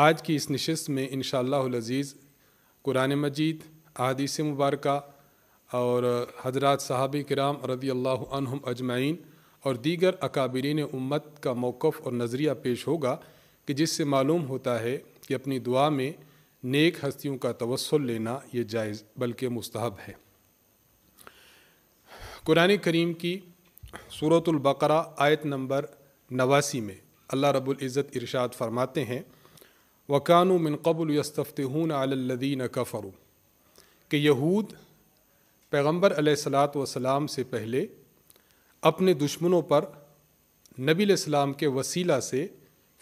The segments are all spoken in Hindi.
आज की इस नशस्त में इन शज़ीज़ कुरान मजीद अदीस मुबारक और हजरत साहब कराम रदी अल्लाम अजमाइन और दीगर अकाबरीन उम्मत का मौक़ और नज़रिया पेश होगा कि जिससे मालूम होता है कि अपनी दुआ में नेक हस्तियों का तवसल लेना ये जायज़ बल्कि मस्तहब है कुरान करीम की सूरतुल्बकरा आयत नंबर नवासी में अल्लाह रबुल्ज़त इरशाद फरमाते हैं वकानु मिन कबुल यस्तफ़ून आलदीन कफ़रू कि यहूद पैगम्बर सलात वसलाम से पहले अपने दुश्मनों पर नबी सलाम के वसीला से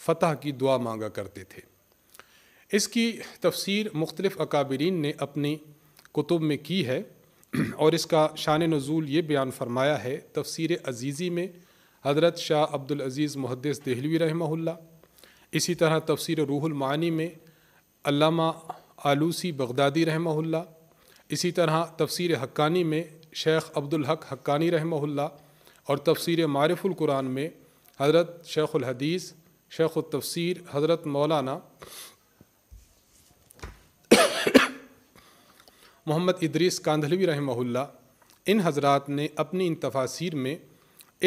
फ़तह की दुआ मांगा करते थे इसकी तफसीर मुख्तलिफ़ अकाबरीन ने अपनी कुतुब में की है और इसका शान नज़ूल ये बयान फरमाया है तफसीर अजीज़ी में हज़रत शाह अब्दुल अज़ीज़ मुहदस दहलवी रहमहुल्ला इसी तरह तफसर रूहुल मानी में अल्लामा आलूसी बगदादी रहमहुल्ला इसी तरह तफसर हक्कानी में शेख अब्दुल हक हक्कानी रहमहुल्ला और तफसर मारफुल कुरान में हज़रत शेखुल हदीस शेख तफसर हज़रत मौलाना मोहम्मद इदरीस कांधलवी रहमहुल्ला इन हजरात ने अपनी इन तफासिर में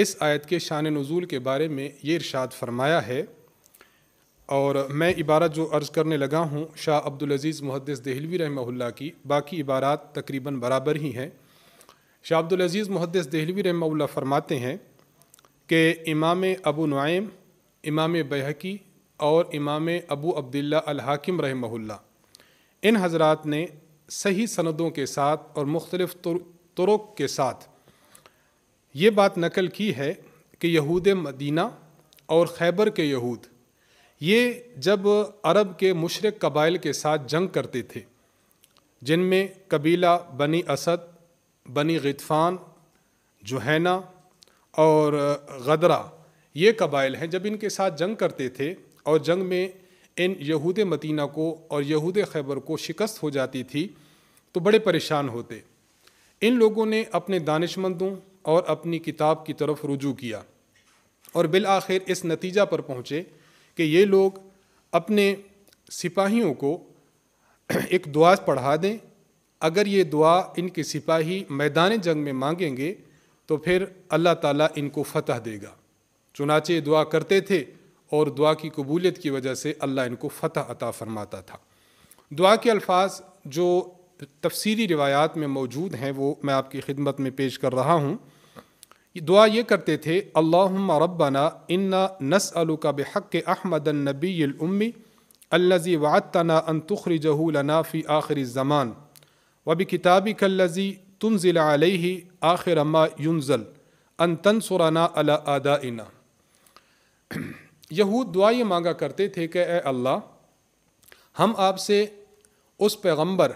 इस आयत के शान नज़ूल के बारे में ये इरशाद फरमाया है और मैं इबारत जो अर्ज़ करने लगा हूँ शाह अब्दुलज़ीज़ मुहदस दहलवी रहमल्ला की बाकी इबारात तकरीबन बराबर ही हैं शाह अब्दुलज़ीज़ मुहदस दहलवी रहमल्ला फरमाते हैं कि इमाम अबू नाइम इमाम बहकी और इमाम अबू अब्दुल्ला अलहाकिम रहमल्ला इन हजरात ने सही सनदों के साथ और मुख्तलफ तुरक के साथ ये बात नकल की है कि यहूद मदीना और खैबर के यहूद ये जब अरब के मुशरक कबाइल के साथ जंग करते थे जिनमें कबीला बनी असद बनी गतफ़ान जुहैना और गदरा ये कबाइल हैं जब इनके साथ जंग करते थे और जंग में इन यहूद मदीना को और यहूद खैबर को शिकस्त हो जाती थी तो बड़े परेशान होते इन लोगों ने अपने दानशमंदों और अपनी किताब की तरफ रुजू किया और बिल आखिर इस नतीजा पर पहुँचे कि ये लोग अपने सिपाहियों को एक दुआ पढ़ा दें अगर ये दुआ इनके सिपाही मैदान जंग में मांगेंगे तो फिर अल्लाह ताला इनको फतह देगा चुनाचे दुआ करते थे और दुआ की कबूलियत की वजह से अल्लाह इनको फतह अता फरमाता था दुआ के अल्फाज जो तफसीरी रिवायात में मौजूद हैं वो मैं आपकी खिदमत में पेश कर रहा हूँ दुआ ये करते थे अल्लाम रब्बना इन्ना नस अलू का बहक अहमद नबीउम्मी अल्लज़ी वातना अन तुखरी जहूलना फ़ी आखिरी ज़मान वबी किताबी कल्लज़ी तुम ज़िला अलही आखिर अम्मा युनजल अन तनसुराना अला आदा इना यहूद दुआ ये मांगा करते थे कि ए अल्लाह हम आपसे उस पैगम्बर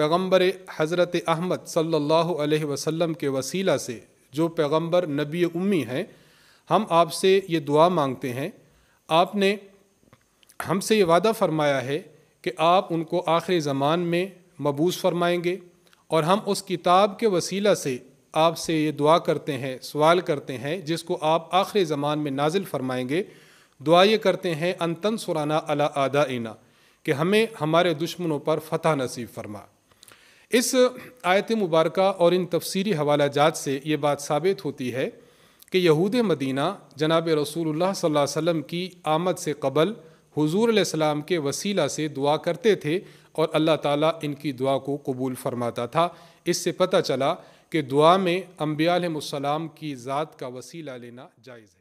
पैगम्बर हज़रत अहमद सल्लल्लाहु अलैहि वसल्लम के वसीला से जो पैगंबर नबी उम्मी हैं हम आपसे ये दुआ मांगते हैं आपने हमसे ये वादा फरमाया है कि आप उनको आखिरी ज़मान में मबूस फरमाएंगे और हम उस किताब के वसीला से आपसे ये दुआ करते हैं सवाल करते हैं जिसको आप आखिरी ज़मान में नाजिल फरमाएंगे दुआ ये करते हैं अनतन सुराना अला आदा इना कि हमें हमारे दुश्मनों पर फतह नसीब फरमा इस आयत मुबारक और इन तफसीरी हवाला जात से ये बात साबित होती है कि यहूद मदीना जनाब रसूलुल्लाह सल्लल्लाहु अलैहि वसल्लम की आमद से कबल हुजूर सलाम के वसीला से दुआ करते थे और अल्लाह ताला इनकी दुआ को कबूल फरमाता था इससे पता चला कि दुआ में अम्बियाम की ज़ात का वसीला लेना जायज़ है